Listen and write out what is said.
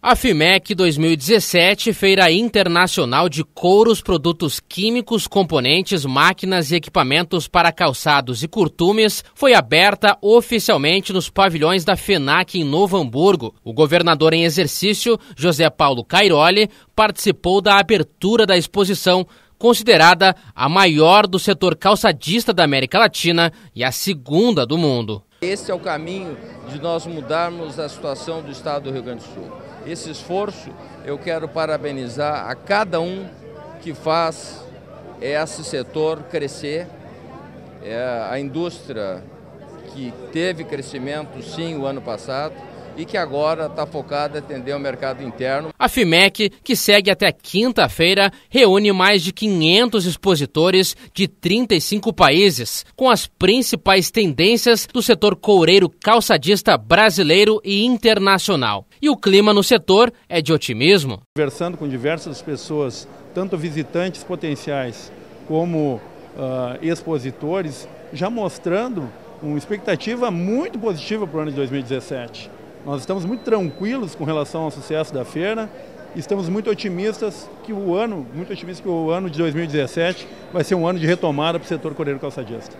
A FIMEC 2017, Feira Internacional de Couros, Produtos Químicos, Componentes, Máquinas e Equipamentos para Calçados e Curtumes, foi aberta oficialmente nos pavilhões da FENAC em Novo Hamburgo. O governador em exercício, José Paulo Cairoli, participou da abertura da exposição, considerada a maior do setor calçadista da América Latina e a segunda do mundo. Esse é o caminho de nós mudarmos a situação do Estado do Rio Grande do Sul. Esse esforço eu quero parabenizar a cada um que faz esse setor crescer, é a indústria que teve crescimento sim o ano passado, e que agora está focada em atender o mercado interno. A FIMEC, que segue até quinta-feira, reúne mais de 500 expositores de 35 países, com as principais tendências do setor coureiro calçadista brasileiro e internacional. E o clima no setor é de otimismo. Conversando com diversas pessoas, tanto visitantes potenciais como uh, expositores, já mostrando uma expectativa muito positiva para o ano de 2017. Nós estamos muito tranquilos com relação ao sucesso da feira. Estamos muito otimistas que o ano, muito otimistas que o ano de 2017 vai ser um ano de retomada para o setor coreano calçadista.